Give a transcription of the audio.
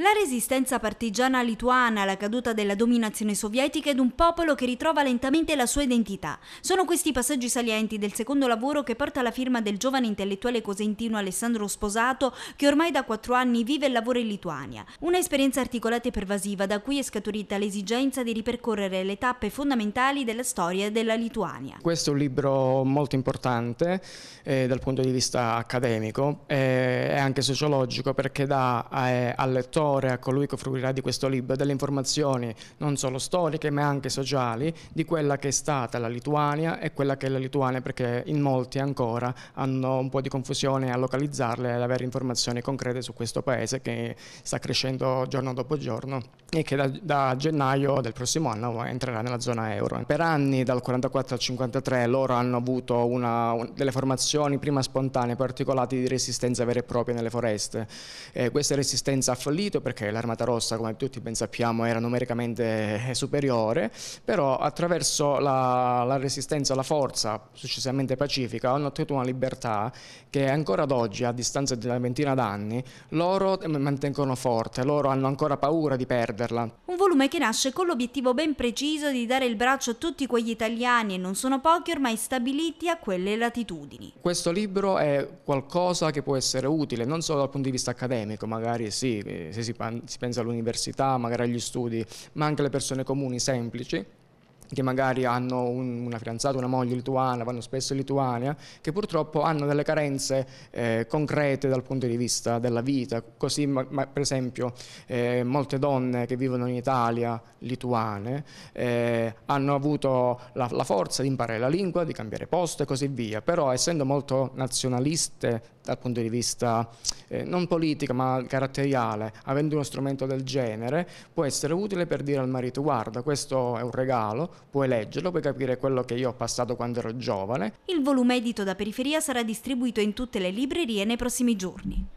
La resistenza partigiana lituana, la caduta della dominazione sovietica ed un popolo che ritrova lentamente la sua identità. Sono questi i passaggi salienti del secondo lavoro che porta la firma del giovane intellettuale cosentino Alessandro Sposato, che ormai da quattro anni vive e lavora in Lituania. Un'esperienza articolata e pervasiva da cui è scaturita l'esigenza di ripercorrere le tappe fondamentali della storia della Lituania. Questo è un libro molto importante eh, dal punto di vista accademico eh, e eh, anche sociologico perché dà eh, al lettore valore a colui che fruirà di questo libro delle informazioni non solo storiche ma anche sociali di quella che è stata la Lituania e quella che è la Lituania perché in molti ancora hanno un po' di confusione a localizzarle e ad avere informazioni concrete su questo paese che sta crescendo giorno dopo giorno e che da, da, gennaio del prossimo anno entrerà nella zona euro. Per anni, dal 44 al 53, loro hanno avuto una, un, delle formazioni prima spontanee, particolate di resistenza vera e propria nelle foreste. Eh, questa resistenza ha fallito perché l'Armata Rossa, come tutti ben sappiamo, era numericamente eh, superiore, però attraverso la, la resistenza, la forza successivamente pacifica, hanno ottenuto una libertà che ancora ad oggi, a distanza di una ventina d'anni, loro eh, mantengono forte, loro hanno ancora paura di perdere Sunderland. Un volume che nasce con l'obiettivo ben preciso di dare il braccio a tutti quegli italiani, e non sono pochi ormai stabiliti a quelle latitudini. Questo libro è qualcosa che può essere utile, non solo dal punto di vista accademico, magari sì, eh, se si, si pensa all'università, magari agli studi, ma anche alle persone comuni, semplici che magari hanno un, una fidanzata, una moglie lituana, vanno spesso in Lituania, che purtroppo hanno delle carenze eh, concrete dal punto di vista della vita. Così ma, ma, per esempio eh, molte donne che vivono in Italia, lituane, eh, hanno avuto la, la forza di imparare la lingua, di cambiare posto e così via, però essendo molto nazionaliste dal punto di vista eh, non politico ma caratteriale, avendo uno strumento del genere, può essere utile per dire al marito guarda questo è un regalo, puoi leggerlo, puoi capire quello che io ho passato quando ero giovane. Il volume edito da periferia sarà distribuito in tutte le librerie nei prossimi giorni.